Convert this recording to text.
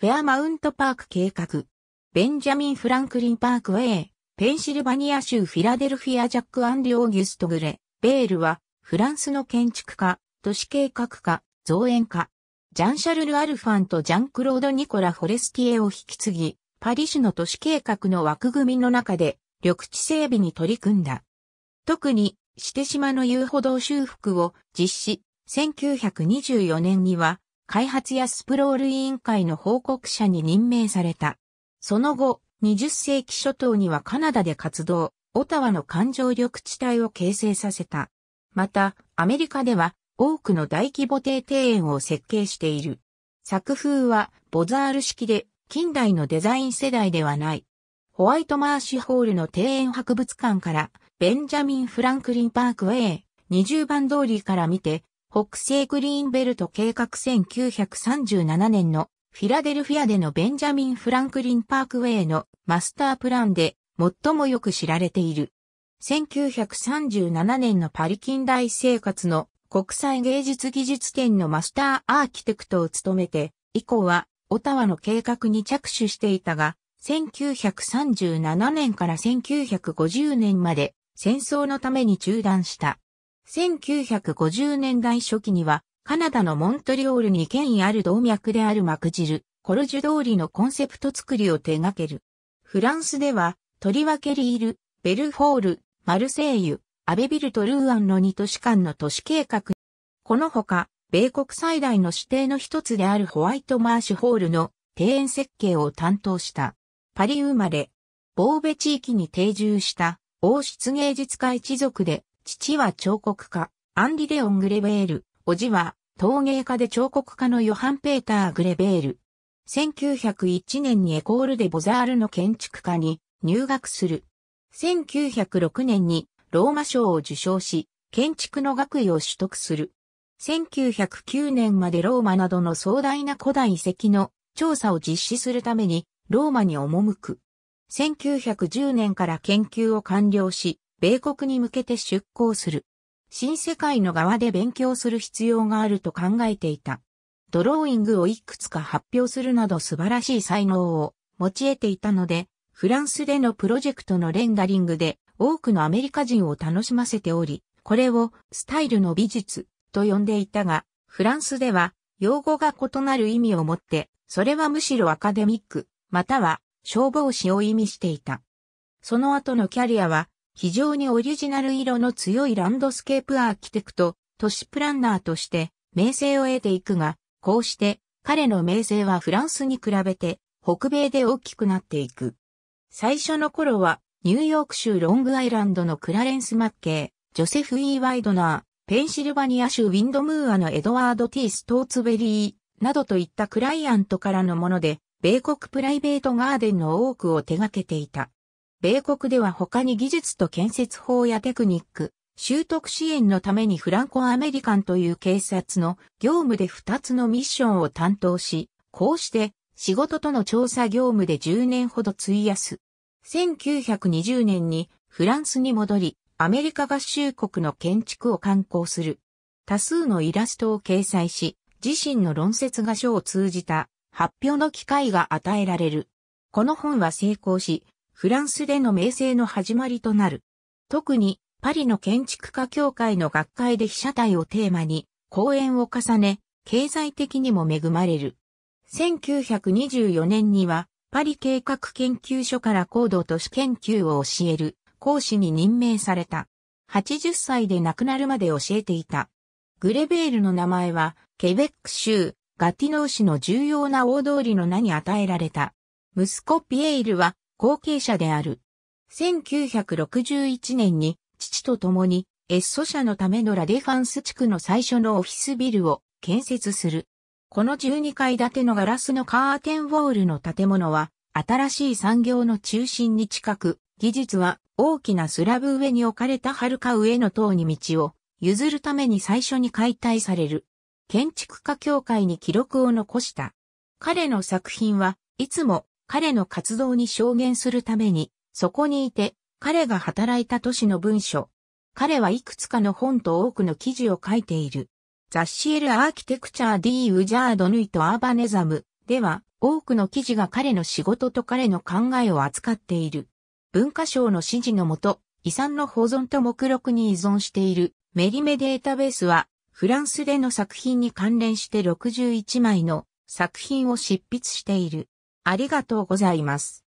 フェアマウントパーク計画。ベンジャミン・フランクリン・パークウェイ、ペンシルバニア州フィラデルフィア・ジャック・アンリ・オーギュスト・グレ、ベールは、フランスの建築家、都市計画家、造園家、ジャン・シャルル・アルファンとジャン・クロード・ニコラ・フォレスティエを引き継ぎ、パリ市の都市計画の枠組みの中で、緑地整備に取り組んだ。特に、シテ島の遊歩道修復を実施、1924年には、開発やスプロール委員会の報告者に任命された。その後、20世紀初頭にはカナダで活動、オタワの環状緑地帯を形成させた。また、アメリカでは多くの大規模定庭園を設計している。作風はボザール式で近代のデザイン世代ではない。ホワイトマーシュホールの庭園博物館からベンジャミン・フランクリン・パークウェイ20番通りから見て北西グリーンベルト計画1937年のフィラデルフィアでのベンジャミン・フランクリン・パークウェイのマスタープランで最もよく知られている。1937年のパリ近代生活の国際芸術技術展のマスターアーキテクトを務めて、以降はオタワの計画に着手していたが、1937年から1950年まで戦争のために中断した。1950年代初期には、カナダのモントリオールに権威ある動脈であるマクジル、コルジュ通りのコンセプト作りを手掛ける。フランスでは、とりわけリール、ベルフォール、マルセイユ、アベビルとルーアンの2都市間の都市計画。このほか、米国最大の指定の一つであるホワイトマーシュホールの庭園設計を担当した。パリ生まれ、ボーベ地域に定住した王室芸術家一族で、父は彫刻家、アンリ・レオン・グレベール、叔父は陶芸家で彫刻家のヨハン・ペーター・グレベール。1901年にエコール・デ・ボザールの建築家に入学する。1906年にローマ賞を受賞し、建築の学位を取得する。1909年までローマなどの壮大な古代遺跡の調査を実施するためにローマに赴く。1910年から研究を完了し、米国に向けて出向する。新世界の側で勉強する必要があると考えていた。ドローイングをいくつか発表するなど素晴らしい才能を持ち得ていたので、フランスでのプロジェクトのレンダリングで多くのアメリカ人を楽しませており、これをスタイルの美術と呼んでいたが、フランスでは用語が異なる意味を持って、それはむしろアカデミック、または消防士を意味していた。その後のキャリアは非常にオリジナル色の強いランドスケープアーキテクト、都市プランナーとして名声を得ていくが、こうして彼の名声はフランスに比べて北米で大きくなっていく。最初の頃はニューヨーク州ロングアイランドのクラレンス・マッケー、ジョセフ・イー・ワイドナー、ペンシルバニア州ウィンドムーアのエドワード・ T・ ス・トーツベリー、などといったクライアントからのもので、米国プライベートガーデンの多くを手掛けていた。米国では他に技術と建設法やテクニック、習得支援のためにフランコアメリカンという警察の業務で2つのミッションを担当し、こうして仕事との調査業務で10年ほど費やす。1920年にフランスに戻り、アメリカ合衆国の建築を観光する。多数のイラストを掲載し、自身の論説画書を通じた発表の機会が与えられる。この本は成功し、フランスでの名声の始まりとなる。特に、パリの建築家協会の学会で被写体をテーマに、講演を重ね、経済的にも恵まれる。1924年には、パリ計画研究所から高度都市研究を教える講師に任命された。80歳で亡くなるまで教えていた。グレベールの名前は、ケベック州、ガティノー市の重要な大通りの名に与えられた。息子ピエールは、後継者である。1961年に父と共にエッソ社のためのラデファンス地区の最初のオフィスビルを建設する。この12階建てのガラスのカーテンウォールの建物は新しい産業の中心に近く、技術は大きなスラブ上に置かれた遥か上の塔に道を譲るために最初に解体される。建築家協会に記録を残した。彼の作品はいつも彼の活動に証言するために、そこにいて、彼が働いた都市の文書。彼はいくつかの本と多くの記事を書いている。雑誌エル・アーキテクチャー・ディウジャード・ヌイとアーバネザムでは多くの記事が彼の仕事と彼の考えを扱っている。文化省の指示のもと、遺産の保存と目録に依存しているメリメデータベースは、フランスでの作品に関連して61枚の作品を執筆している。ありがとうございます。